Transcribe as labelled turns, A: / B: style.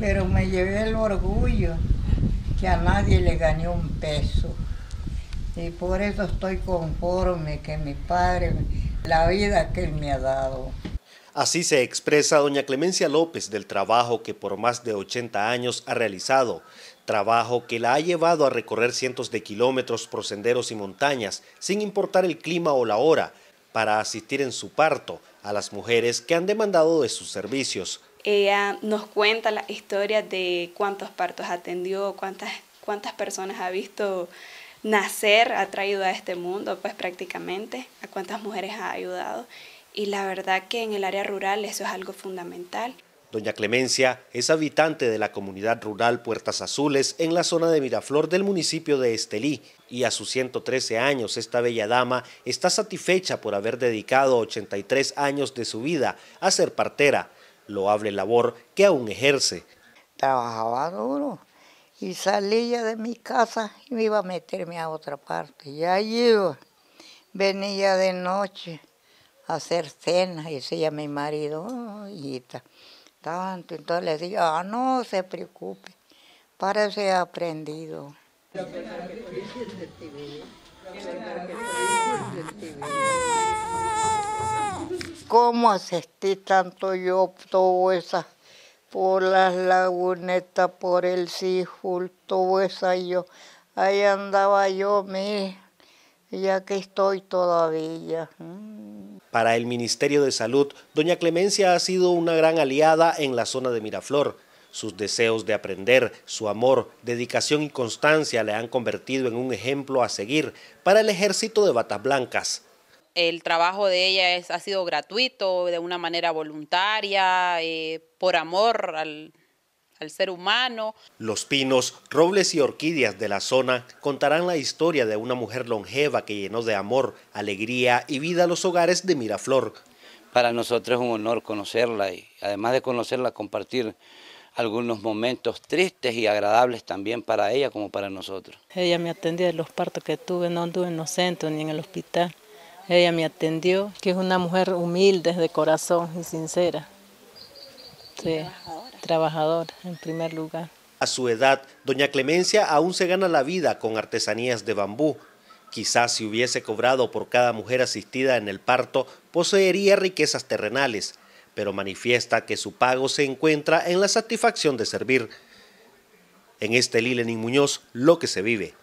A: pero me llevé el orgullo que a nadie le ganó un peso. Y por eso estoy conforme que mi padre, la vida que él me ha dado.
B: Así se expresa doña Clemencia López del trabajo que por más de 80 años ha realizado, trabajo que la ha llevado a recorrer cientos de kilómetros por senderos y montañas, sin importar el clima o la hora, para asistir en su parto a las mujeres que han demandado de sus servicios,
A: ella nos cuenta la historia de cuántos partos atendió, cuántas, cuántas personas ha visto nacer, ha traído a este mundo, pues prácticamente, a cuántas mujeres ha ayudado. Y la verdad que en el área rural eso es algo fundamental.
B: Doña Clemencia es habitante de la comunidad rural Puertas Azules en la zona de Miraflor del municipio de Estelí y a sus 113 años esta bella dama está satisfecha por haber dedicado 83 años de su vida a ser partera, loable labor que aún ejerce. Trabajaba duro y salía de mi casa y me
A: iba a meterme a otra parte. Y iba, venía de noche a hacer cena y decía mi marido, y hijita, tanto. Entonces le decía, ah, no se preocupe, parece aprendido cómo asistí tanto yo todo esa, por las lagunetas, por el Sijul, todo esa yo. Ahí andaba yo, mi ya que estoy todavía. Mm.
B: Para el Ministerio de Salud, doña Clemencia ha sido una gran aliada en la zona de Miraflor. Sus deseos de aprender, su amor, dedicación y constancia le han convertido en un ejemplo a seguir para el ejército de Batas Blancas el trabajo de ella es, ha sido gratuito, de una manera voluntaria, eh, por amor al, ser humano. Los pinos, robles y orquídeas de la zona contarán la historia de una mujer longeva que llenó de amor, alegría y vida los hogares de Miraflor. Para nosotros es un honor conocerla y además de conocerla, compartir algunos momentos tristes y agradables también para ella como para nosotros.
A: Ella me atendía de los partos que tuve, no anduve en los centros ni en el hospital. Ella me atendió, que es una mujer humilde de corazón y sincera. trabajadora. en primer lugar.
B: A su edad, doña Clemencia aún se gana la vida con artesanías de bambú. Quizás si hubiese cobrado por cada mujer asistida en el parto, poseería riquezas terrenales, pero manifiesta que su pago se encuentra en la satisfacción de servir. En este y Muñoz, lo que se vive.